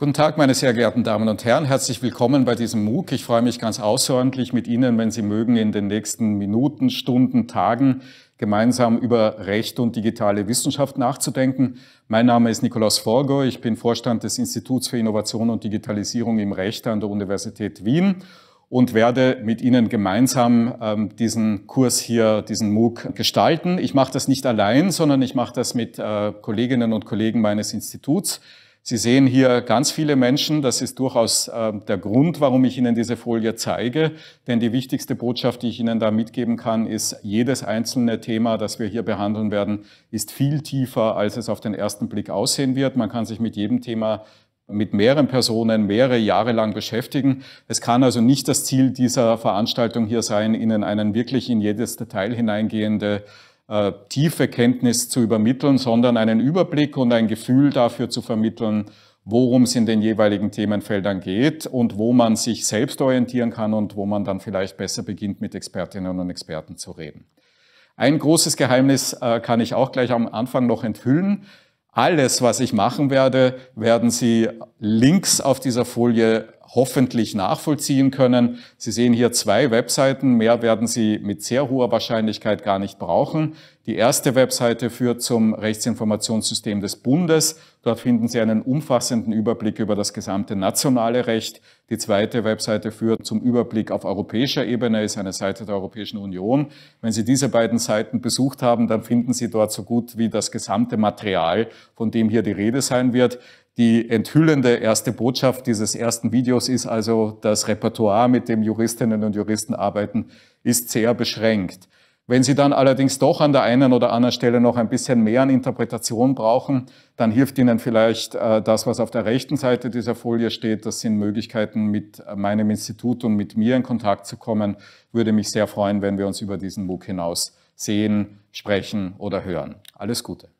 Guten Tag, meine sehr geehrten Damen und Herren. Herzlich willkommen bei diesem MOOC. Ich freue mich ganz außerordentlich mit Ihnen, wenn Sie mögen, in den nächsten Minuten, Stunden, Tagen gemeinsam über Recht und digitale Wissenschaft nachzudenken. Mein Name ist Nikolaus Forgo. Ich bin Vorstand des Instituts für Innovation und Digitalisierung im Recht an der Universität Wien und werde mit Ihnen gemeinsam ähm, diesen Kurs hier, diesen MOOC gestalten. Ich mache das nicht allein, sondern ich mache das mit äh, Kolleginnen und Kollegen meines Instituts. Sie sehen hier ganz viele Menschen. Das ist durchaus ähm, der Grund, warum ich Ihnen diese Folie zeige. Denn die wichtigste Botschaft, die ich Ihnen da mitgeben kann, ist, jedes einzelne Thema, das wir hier behandeln werden, ist viel tiefer, als es auf den ersten Blick aussehen wird. Man kann sich mit jedem Thema mit mehreren Personen mehrere Jahre lang beschäftigen. Es kann also nicht das Ziel dieser Veranstaltung hier sein, Ihnen einen wirklich in jedes Detail hineingehende äh, tiefe Kenntnis zu übermitteln, sondern einen Überblick und ein Gefühl dafür zu vermitteln, worum es in den jeweiligen Themenfeldern geht und wo man sich selbst orientieren kann und wo man dann vielleicht besser beginnt, mit Expertinnen und Experten zu reden. Ein großes Geheimnis äh, kann ich auch gleich am Anfang noch enthüllen. Alles, was ich machen werde, werden Sie links auf dieser Folie hoffentlich nachvollziehen können. Sie sehen hier zwei Webseiten, mehr werden Sie mit sehr hoher Wahrscheinlichkeit gar nicht brauchen. Die erste Webseite führt zum Rechtsinformationssystem des Bundes. Dort finden Sie einen umfassenden Überblick über das gesamte nationale Recht. Die zweite Webseite führt zum Überblick auf europäischer Ebene, ist eine Seite der Europäischen Union. Wenn Sie diese beiden Seiten besucht haben, dann finden Sie dort so gut wie das gesamte Material, von dem hier die Rede sein wird. Die enthüllende erste Botschaft dieses ersten Videos ist also, das Repertoire, mit dem Juristinnen und Juristen arbeiten, ist sehr beschränkt. Wenn Sie dann allerdings doch an der einen oder anderen Stelle noch ein bisschen mehr an Interpretation brauchen, dann hilft Ihnen vielleicht äh, das, was auf der rechten Seite dieser Folie steht. Das sind Möglichkeiten, mit meinem Institut und mit mir in Kontakt zu kommen. Würde mich sehr freuen, wenn wir uns über diesen MOOC hinaus sehen, sprechen oder hören. Alles Gute.